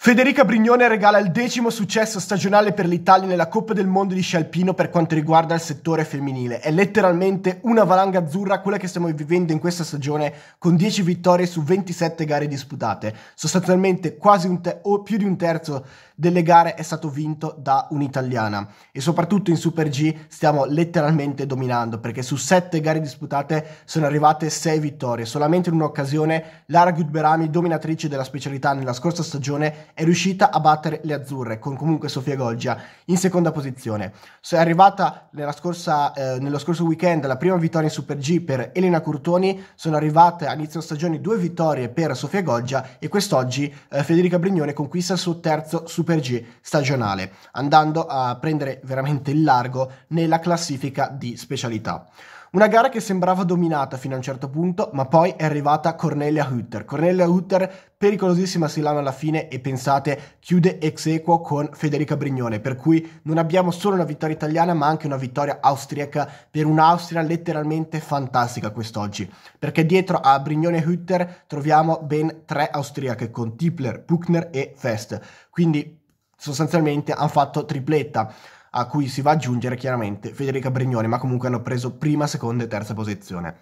Federica Brignone regala il decimo successo stagionale per l'Italia nella Coppa del Mondo di Scialpino per quanto riguarda il settore femminile. È letteralmente una valanga azzurra quella che stiamo vivendo in questa stagione con 10 vittorie su 27 gare disputate. Sostanzialmente quasi un te- o più di un terzo delle gare è stato vinto da un'italiana e soprattutto in Super G stiamo letteralmente dominando perché su sette gare disputate sono arrivate sei vittorie. Solamente in un'occasione Lara Gutberami, dominatrice della specialità nella scorsa stagione, è riuscita a battere le azzurre con comunque Sofia Goggia in seconda posizione. So, è arrivata scorsa, eh, nello scorso weekend la prima vittoria in Super G per Elena Curtoni, sono arrivate a inizio stagione due vittorie per Sofia Goggia e quest'oggi eh, Federica Brignone conquista il suo terzo Super Super G stagionale, andando a prendere veramente il largo nella classifica di specialità. Una gara che sembrava dominata fino a un certo punto, ma poi è arrivata Cornelia Hutter. Cornelia Hutter, pericolosissima sillana alla fine e pensate, chiude ex equo con Federica Brignone, per cui non abbiamo solo una vittoria italiana, ma anche una vittoria austriaca per un'Austria letteralmente fantastica quest'oggi. Perché dietro a Brignone e Hutter troviamo ben tre austriache con Tipler, Puckner e Fest. Quindi sostanzialmente hanno fatto tripletta a cui si va ad aggiungere chiaramente Federica Brignoni, ma comunque hanno preso prima, seconda e terza posizione.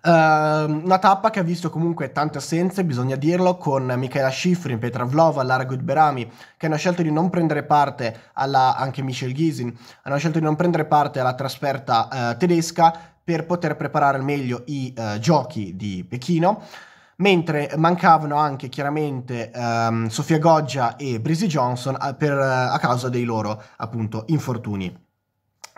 Uh, una tappa che ha visto comunque tante assenze, bisogna dirlo, con Michaela Schifrin, Petra Vlova, Lara Gutberami, che hanno scelto di non prendere parte alla, anche Michel Ghisin, hanno scelto di non prendere parte alla trasferta uh, tedesca per poter preparare al meglio i uh, giochi di Pechino mentre mancavano anche chiaramente um, Sofia Goggia e Brisi Johnson a, per, eh, a causa dei loro appunto infortuni.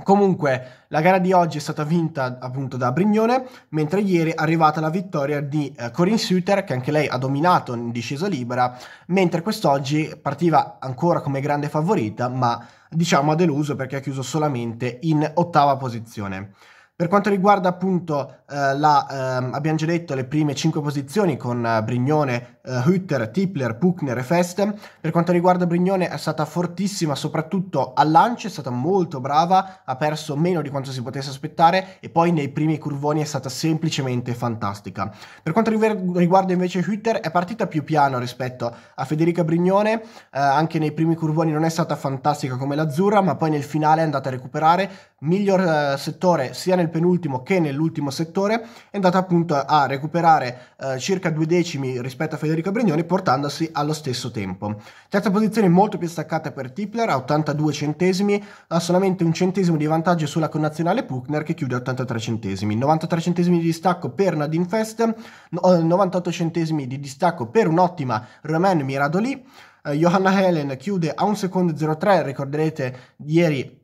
Comunque la gara di oggi è stata vinta appunto da Brignone, mentre ieri è arrivata la vittoria di eh, Corinne Suter che anche lei ha dominato in discesa libera, mentre quest'oggi partiva ancora come grande favorita, ma diciamo ha deluso perché ha chiuso solamente in ottava posizione. Per quanto riguarda appunto eh, la, ehm, abbiamo già detto le prime 5 posizioni con eh, Brignone, eh, Hütter, Tipler, Puckner e Fest, per quanto riguarda Brignone è stata fortissima soprattutto al lancio, è stata molto brava, ha perso meno di quanto si potesse aspettare e poi nei primi curvoni è stata semplicemente fantastica. Per quanto riguarda invece Hütter è partita più piano rispetto a Federica Brignone, eh, anche nei primi curvoni non è stata fantastica come l'Azzurra ma poi nel finale è andata a recuperare miglior eh, settore sia nel penultimo che nell'ultimo settore, è andata appunto a recuperare eh, circa due decimi rispetto a Federico Brignoni portandosi allo stesso tempo. Terza posizione molto più staccata per Tipler a 82 centesimi, ha solamente un centesimo di vantaggio sulla connazionale Puckner, che chiude a 83 centesimi, 93 centesimi di distacco per Nadine Fest, 98 eh, centesimi di distacco per un'ottima Romain Miradoli. Eh, Johanna Helen chiude a 1 secondo 03, ricorderete ieri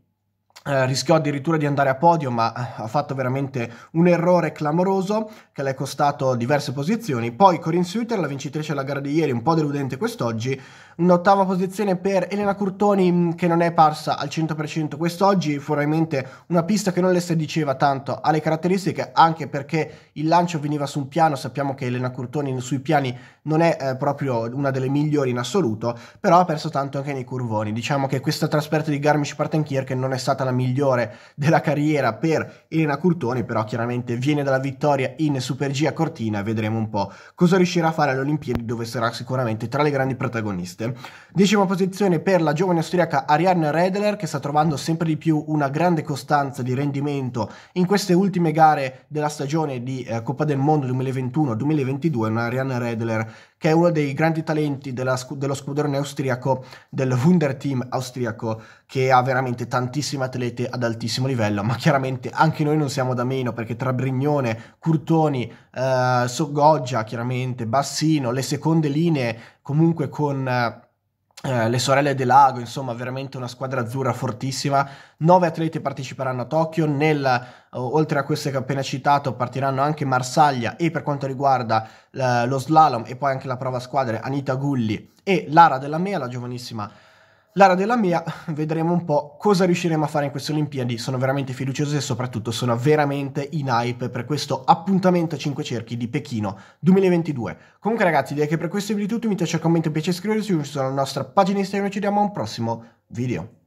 eh, rischiò addirittura di andare a podio, ma eh, ha fatto veramente un errore clamoroso che le è costato diverse posizioni. Poi Corinne Suter, la vincitrice della gara di ieri, un po' deludente quest'oggi. Un'ottava posizione per Elena Curtoni, mm, che non è parsa al 100% quest'oggi. Probabilmente una pista che non le sediceva tanto alle caratteristiche, anche perché il lancio veniva su un piano. Sappiamo che Elena Curtoni sui piani non è eh, proprio una delle migliori in assoluto, però ha perso tanto anche nei curvoni. Diciamo che questa trasferta di Garmisch-Partenkirchen non è stata la migliore della carriera per Elena Curtoni, però chiaramente viene dalla vittoria in Super G a Cortina, vedremo un po' cosa riuscirà a fare alle Olimpiadi dove sarà sicuramente tra le grandi protagoniste. Decima posizione per la giovane austriaca Ariane Redler che sta trovando sempre di più una grande costanza di rendimento in queste ultime gare della stagione di eh, Coppa del Mondo 2021-2022, Ariane Redler che è uno dei grandi talenti della, dello squadrone austriaco, del Wunder Team austriaco, che ha veramente tantissima atletica vedete ad altissimo livello, ma chiaramente anche noi non siamo da meno perché tra Brignone, Curtoni, eh, Soggoggia, chiaramente, Bassino, le seconde linee comunque con... Eh, eh le sorelle del Lago, insomma, veramente una squadra azzurra fortissima. Nove atleti parteciperanno a Tokyo. Nel, eh, oltre a queste che ho appena citato, partiranno anche Marsaglia e per quanto riguarda eh, lo slalom e poi anche la prova squadre Anita Gulli e Lara Della Mea, la giovanissima l'area della mia, vedremo un po' cosa riusciremo a fare in queste Olimpiadi. Sono veramente fiducioso e soprattutto sono veramente in hype per questo appuntamento a 5 cerchi di Pechino 2022. Comunque ragazzi, direi che per questo video è tutto. Mi piace, commento, mi piace iscriversi sulla nostra pagina Instagram. Ci vediamo a un prossimo video.